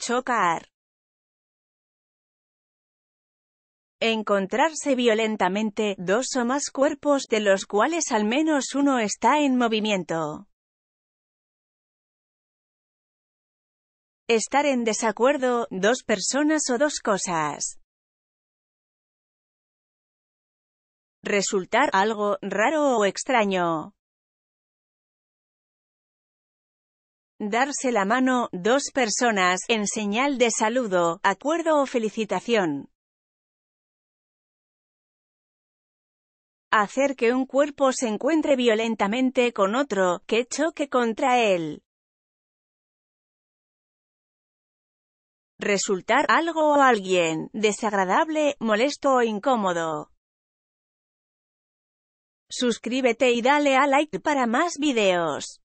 Chocar. Encontrarse violentamente dos o más cuerpos de los cuales al menos uno está en movimiento. Estar en desacuerdo, dos personas o dos cosas. Resultar algo raro o extraño. Darse la mano, dos personas, en señal de saludo, acuerdo o felicitación. Hacer que un cuerpo se encuentre violentamente con otro, que choque contra él. Resultar algo o alguien, desagradable, molesto o incómodo. Suscríbete y dale a like para más videos.